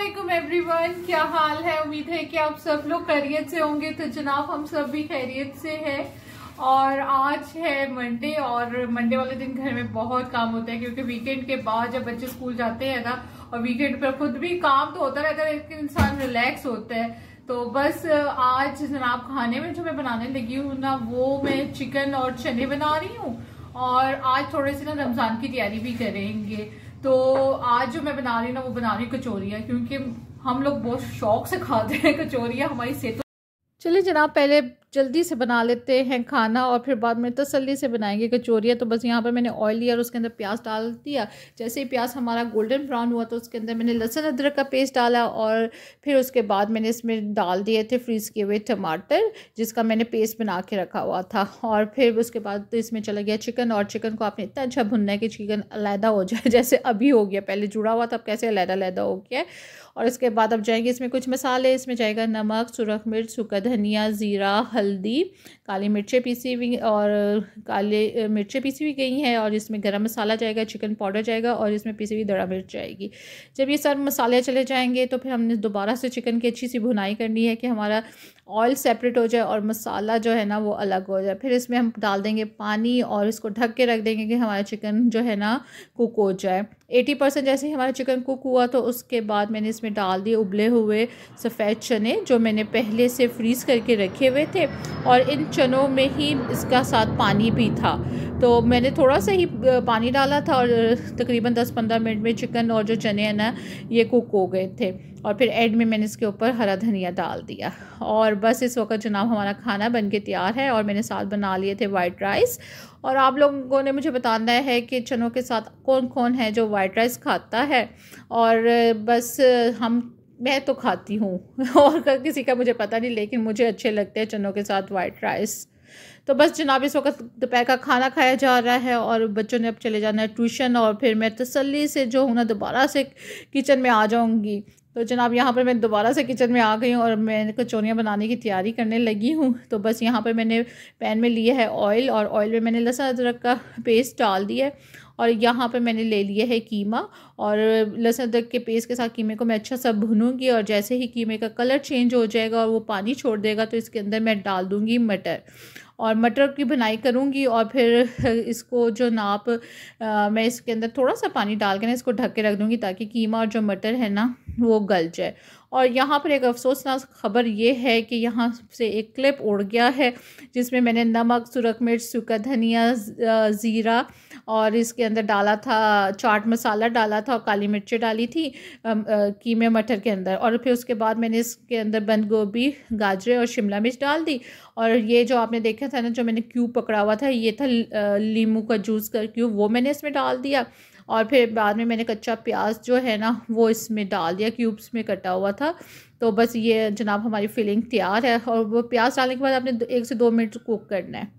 Aslam everyone क्या हाल है उम्मीद है कि आप सब लोग खैरियत से होंगे तो जनाब हम सब भी खैरियत से हैं और आज है मंडे और मंडे वाले दिन घर में बहुत काम होता है क्योंकि वीकेंड के बाद जब बच्चे स्कूल जाते हैं ना और वीकेंड पर खुद भी काम तो होता रहता है लेकिन इंसान रिलैक्स होता है तो बस आज जनाब खाने में जो मैं बनाने लगी हूँ ना वो मैं चिकन और चने बना रही हूँ और आज थोड़े से ना रमज़ान की तैयारी भी करेंगे तो आज जो मैं बना रही ना वो बना रही कचोरिया क्योंकि हम लोग बहुत शौक से खाते हैं कचोरिया हमारी सेहत चलिए जनाब पहले जल्दी से बना लेते हैं खाना और फिर बाद में तसल्ली से बनाएंगे कचोरियाँ तो बस यहाँ पर मैंने ऑयल लिया और उसके अंदर प्याज डाल दिया जैसे ही प्याज हमारा गोल्डन ब्राउन हुआ तो उसके अंदर मैंने लहसुन अदरक का पेस्ट डाला और फिर उसके बाद मैंने इसमें डाल दिए थे फ्रीज़ किए हुए टमाटर जिसका मैंने पेस्ट बना के रखा हुआ था और फिर उसके बाद तो इसमें चला गया चिकन और चिकन को आपने इतना अच्छा भुनना है कि चिकन अलहदा हो जाए जैसे अभी हो गया पहले जुड़ा हुआ था अब कैसे अलहदा अलहदा हो गया और इसके बाद अब जाएंगे इसमें कुछ मसाले इसमें जाएगा नमक सुरख मिर्च सूखा धनिया ज़ीरा हल्दी काली मिर्चें पीसी हुई और काले मिर्चें पीसी हुई गई हैं और इसमें गरम मसाला जाएगा चिकन पाउडर जाएगा और इसमें पीसी हुई दड़ा मिर्च जाएगी जब ये सारे मसाले चले जाएंगे तो फिर हमने दोबारा से चिकन की अच्छी सी भुनाई करनी है कि हमारा ऑयल सेपरेट हो जाए और मसाला जो है ना वो अलग हो जाए फिर इसमें हम डाल देंगे पानी और इसको ढक के रख देंगे कि हमारा चिकन जो है ना कुक हो जाए एटी परसेंट जैसे ही हमारा चिकन कुक हुआ तो उसके बाद मैंने इसमें डाल दिए उबले हुए सफ़ेद चने जो मैंने पहले से फ्रीज़ करके रखे हुए थे और इन चनों में ही इसका साथ पानी भी था तो मैंने थोड़ा सा ही पानी डाला था और तकरीबन 10-15 मिनट में चिकन और जो चने हैं ना ये कुक हो गए थे और फिर एंड में मैंने इसके ऊपर हरा धनिया डाल दिया और बस इस वक्त जनाब हमारा खाना बन के तैयार है और मैंने साथ बना लिए थे वाइट राइस और आप लोगों ने मुझे बताना है कि चनों के साथ कौन कौन है जो वाइट राइस खाता है और बस हम मैं तो खाती हूँ और किसी का मुझे पता नहीं लेकिन मुझे अच्छे लगते हैं चनों के साथ वाइट राइस तो बस जनाब इस वक्त दोपहर का खाना खाया जा रहा है और बच्चों ने अब चले जाना है ट्यूशन और फिर मैं तसल्ली से जो हूँ ना दोबारा से किचन में आ जाऊँगी तो जनाब यहाँ पर मैं दोबारा से किचन में आ गई हूँ और मैं कचौरियाँ बनाने की तैयारी करने लगी हूँ तो बस यहाँ पर मैंने पैन में लिया है ऑयल और ऑयल में मैंने लहसुन अदरक का पेस्ट डाल दिया है और यहाँ पर मैंने ले लिया है कीमा और लहसुन अदरक के पेस्ट के साथ कीमे को मैं अच्छा सा भूनूंगी और जैसे ही कीमे का कलर चेंज हो जाएगा और वो पानी छोड़ देगा तो इसके अंदर मैं डाल दूँगी मटर और मटर की बुनाई करूँगी और फिर इसको जो नाप आ, मैं इसके अंदर थोड़ा सा पानी डाल के ना इसको ढक के रख दूँगी ताकि कीमा और जो मटर है ना वो गल जाए और यहाँ पर एक अफसोसनाक ख़बर ये है कि यहाँ से एक क्लिप उड़ गया है जिसमें मैंने नमक सुरख मिर्च सूखा धनिया ज़ीरा और इसके अंदर डाला था चाट मसाला डाला था और काली मिर्ची डाली थी कीमे मटर के अंदर और फिर उसके बाद मैंने इसके अंदर बंद गोभी गाजरे और शिमला मिर्च डाल दी और ये जो आपने देखा था ना जो मैंने क्यूब पकड़ा हुआ था ये था लीमू का जूस का क्यूब वो मैंने इसमें डाल दिया और फिर बाद में मैंने कच्चा प्याज जो है ना वो इसमें डाल दिया क्यूब्स में कटा हुआ था तो बस ये जनाब हमारी फिलिंग तैयार है और वो प्याज डालने के बाद आपने एक से दो मिनट कुक करना है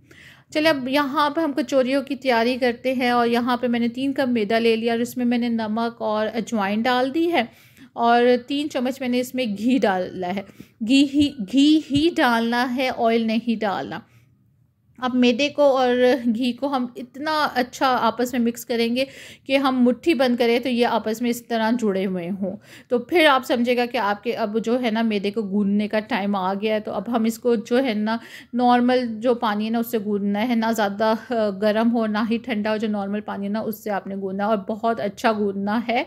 चलिए अब यहाँ पर हम कचौरियों की तैयारी करते हैं और यहाँ पे मैंने तीन कप मैदा ले लिया और इसमें मैंने नमक और अजवाइन डाल दी है और तीन चम्मच मैंने इसमें घी डाला है घी ही घी ही डालना है ऑयल नहीं डालना अब मैदे को और घी को हम इतना अच्छा आपस में मिक्स करेंगे कि हम मुट्ठी बंद करें तो ये आपस में इस तरह जुड़े हुए हों तो फिर आप समझेगा कि आपके अब जो है ना मैदे को गूंदने का टाइम आ गया है तो अब हम इसको जो है ना नॉर्मल जो पानी है ना उससे गूंदना है ना ज़्यादा गर्म हो ना ही ठंडा हो जो नॉर्मल पानी है ना उससे आपने गूंदना और बहुत अच्छा गूंदना है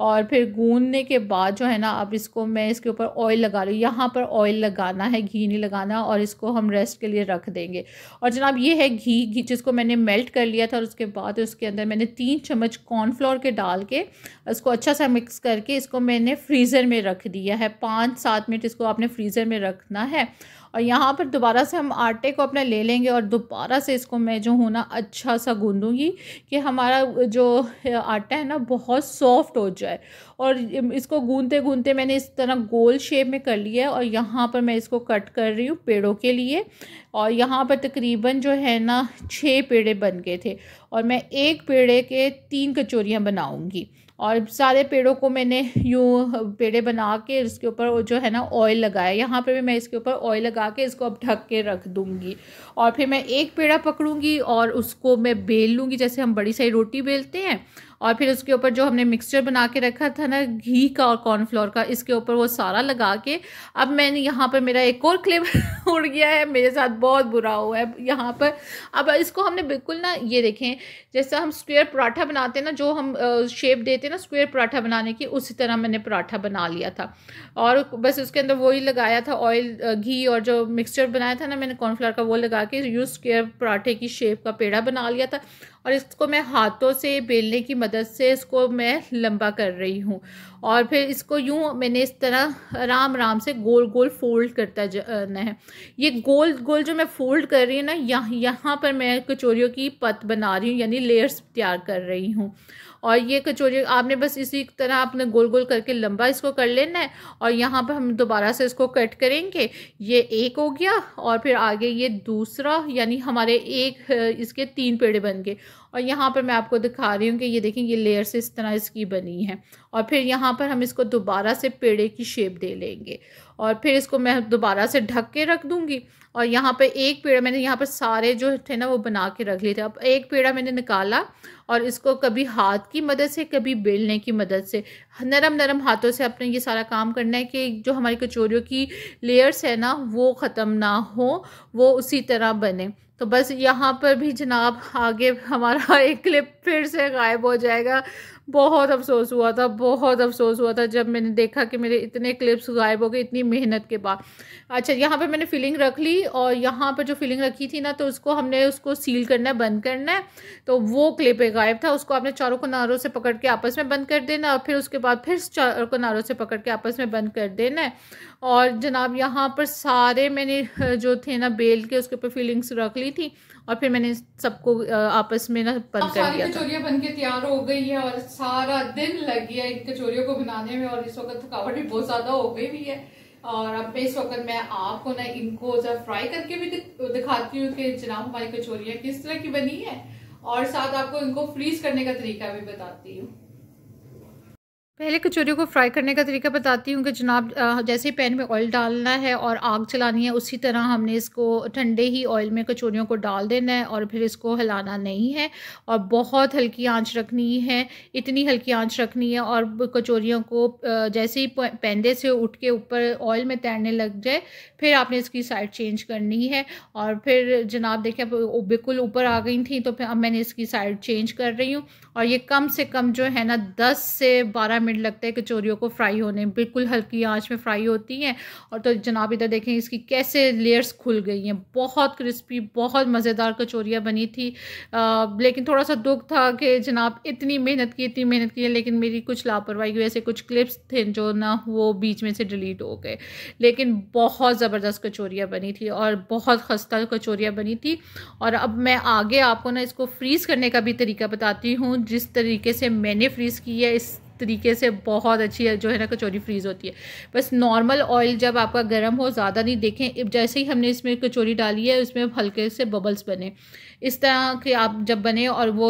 और फिर गूँने के बाद जो है ना अब इसको मैं इसके ऊपर ऑयल लगा रही हूँ यहाँ पर ऑयल लगाना है घी नहीं लगाना और इसको हम रेस्ट के लिए रख देंगे और और जनाब ये है घी घी जिसको मैंने मेल्ट कर लिया था और उसके बाद उसके अंदर मैंने तीन चम्मच कॉर्नफ्लोर के डाल के उसको अच्छा सा मिक्स करके इसको मैंने फ्रीज़र में रख दिया है पाँच सात मिनट इसको आपने फ्रीज़र में रखना है और यहाँ पर दोबारा से हम आटे को अपना ले लेंगे और दोबारा से इसको मैं जो हूँ ना अच्छा सा गूँधूँगी कि हमारा जो आटा है ना बहुत सॉफ्ट हो जाए और इसको गूँधते गूँधते मैंने इस तरह गोल शेप में कर लिया है और यहाँ पर मैं इसको कट कर रही हूँ पेड़ों के लिए और यहाँ पर तकरीबन जो है ना छः पेड़े बन गए थे और मैं एक पेड़े के तीन कचोरियाँ बनाऊँगी और सारे पेड़ों को मैंने यूँ पेड़े बना के इसके ऊपर जो है ना ऑयल लगाया यहाँ पर भी मैं इसके ऊपर ऑयल लगा के इसको अब ढक के रख दूँगी और फिर मैं एक पेड़ा पकड़ूँगी और उसको मैं बेल लूँगी जैसे हम बड़ी सारी रोटी बेलते हैं और फिर उसके ऊपर जो हमने मिक्सचर बना के रखा था ना घी का और कॉर्नफ्लोर का इसके ऊपर वो सारा लगा के अब मैंने यहाँ पर मेरा एक और क्लिप उड़ गया है मेरे साथ बहुत बुरा हुआ है यहाँ पर अब इसको हमने बिल्कुल ना ये देखें जैसा हम स्क्वेयर पराठा बनाते हैं ना जो हम शेप देते हैं ना स्क्वेयर पराठा बनाने की उसी तरह मैंने पराठा बना लिया था और बस उसके अंदर वही लगाया था ऑयल घी और जो मिक्सचर बनाया था ना मैंने कॉर्नफ्लावर का वो लगा के यूज़ स्क्वेयर पराठे की शेप का पेड़ा बना लिया था और इसको मैं हाथों से बेलने की मदद से इसको मैं लंबा कर रही हूँ और फिर इसको यूँ मैंने इस तरह आराम आराम से गोल गोल फोल्ड करता जाना है ये गोल गोल जो मैं फोल्ड कर रही हूँ ना यहाँ यहाँ पर मैं कचौरियों की पत बना रही हूँ यानी लेयर्स तैयार कर रही हूँ और ये कचौरी आपने बस इसी तरह आपने गोल गोल करके लंबा इसको कर लेना है और यहाँ पर हम दोबारा से इसको कट करेंगे ये एक हो गया और फिर आगे ये दूसरा यानी हमारे एक इसके तीन पेड़े बन गए और यहाँ पर मैं आपको दिखा रही हूँ कि ये देखें ये लेयर से इस तरह इसकी बनी है और फिर यहाँ पर हम इसको दोबारा से पेड़े की शेप दे लेंगे और फिर इसको मैं दोबारा से ढक के रख दूँगी और यहाँ पे एक पेड़ा मैंने यहाँ पर सारे जो थे ना वो बना के रख लिए थे अब एक पेड़ा मैंने निकाला और इसको कभी हाथ की मदद से कभी बेलने की मदद से नरम नरम हाथों से अपने ये सारा काम करना है कि जो हमारी कचोरियों की लेयर्स है ना वो ख़त्म ना हो वो उसी तरह बने तो बस यहाँ पर भी जनाब आगे हमारा एक क्लिप फिर से गायब हो जाएगा बहुत अफसोस हुआ था बहुत अफसोस हुआ था जब मैंने देखा कि मेरे इतने क्लिप्स गायब हो गए इतनी मेहनत के बाद अच्छा यहाँ पर मैंने फिलिंग रख ली और यहाँ पर जो फिलिंग रखी थी ना तो उसको हमने उसको सील करना है बंद करना है तो वो क्लिप गायब था उसको आपने चारों किनारों से पकड़ के आपस में बंद कर देना और फिर उसके बाद फिर चारों किनारों से पकड़ के आपस में बंद कर देना है और जनाब यहाँ पर सारे मैंने जो थे ना बेल के उसके ऊपर फीलिंग्स रख ली थी और फिर मैंने सबको आपस में ना बंद कर दिया कचोरिया बन के तैयार हो गई है और सारा दिन लग गया इन कचोरियों को बनाने में और इस वक्त थकावट भी बहुत ज़्यादा हो गई हुई है और अब इस वक्त मैं आपको ना इनको जब फ्राई करके भी दिखाती हूँ कि जनाब हमारी कचोरिया किस तरह की बनी है और साथ आपको इनको फ्रीज करने का तरीका भी बताती हूँ पहले कचौरियों को फ्राई करने का तरीका बताती हूँ कि जनाब जैसे ही पैन में ऑयल डालना है और आग चलानी है उसी तरह हमने इसको ठंडे ही ऑयल में कचौरियों को डाल देना है और फिर इसको हिलाना नहीं है और बहुत हल्की आंच रखनी है इतनी हल्की आंच रखनी है और कचौरियों को जैसे ही पैंदे से उठ के ऊपर ऑयल में तैरने लग जाए फिर आपने इसकी साइड चेंज करनी है और फिर जनाब देखें बिल्कुल ऊपर आ गई थी तो फिर अब मैंने इसकी साइड चेंज कर रही हूँ और ये कम से कम जो है ना दस से बारह मिनट लगता है कचौरियों को फ्राई होने बिल्कुल हल्की आंच में फ्राई होती हैं और तो जनाब इधर देखें इसकी कैसे लेयर्स खुल गई हैं बहुत क्रिस्पी बहुत मज़ेदार कचौरियाँ बनी थी आ, लेकिन थोड़ा सा दुख था कि जनाब इतनी मेहनत की इतनी मेहनत की है लेकिन मेरी कुछ लापरवाही की वजह से कुछ क्लिप्स थे जो ना वो बीच में से डिलीट हो गए लेकिन बहुत ज़बरदस्त कचौरियाँ बनी थी और बहुत खस्ता कचौरियाँ बनी थी और अब मैं आगे आपको ना इसको फ्रीज़ करने का भी तरीका बताती हूँ जिस तरीके से मैंने फ्रीज़ की है इस तरीके से बहुत अच्छी जो है ना कचौरी फ्रीज़ होती है बस नॉर्मल ऑयल जब आपका गर्म हो ज़्यादा नहीं देखें जैसे ही हमने इसमें कचौरी डाली है उसमें हल्के से बबल्स बने इस तरह के आप जब बने और वो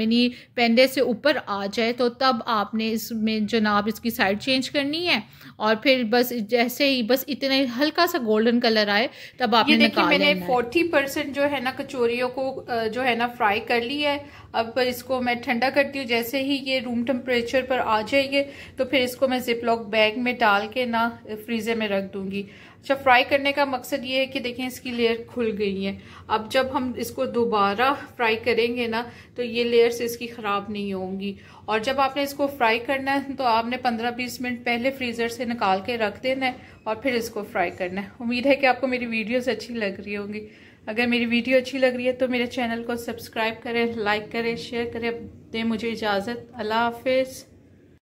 मिनी पेंडे से ऊपर आ जाए तो तब आपने इसमें जनाब इसकी साइड चेंज करनी है और फिर बस जैसे ही बस इतना हल्का सा गोल्डन कलर आए तब ये देखिए मैंने फोर्टी परसेंट जो है ना कचोरियों को जो है ना फ्राई कर ली है अब इसको मैं ठंडा करती हूँ जैसे ही ये रूम टेम्परेचर टेम्परेचर पर आ जाएंगे तो फिर इसको मैं जिप लॉक बैग में डाल के ना फ्रीज़र में रख दूंगी अच्छा फ्राई करने का मकसद ये है कि देखें इसकी लेयर खुल गई है अब जब हम इसको दोबारा फ्राई करेंगे ना तो ये लेयर्स इसकी ख़राब नहीं होंगी और जब आपने इसको फ्राई करना है तो आपने 15-20 मिनट पहले फ्रीज़र से निकाल के रख देना है और फिर इसको फ्राई करना है उम्मीद है कि आपको मेरी वीडियोज़ अच्छी लग रही होंगी अगर मेरी वीडियो अच्छी लग रही है तो मेरे चैनल को सब्सक्राइब करें लाइक करें शेयर करें दें मुझे इजाज़त अल्लाह हाफिज़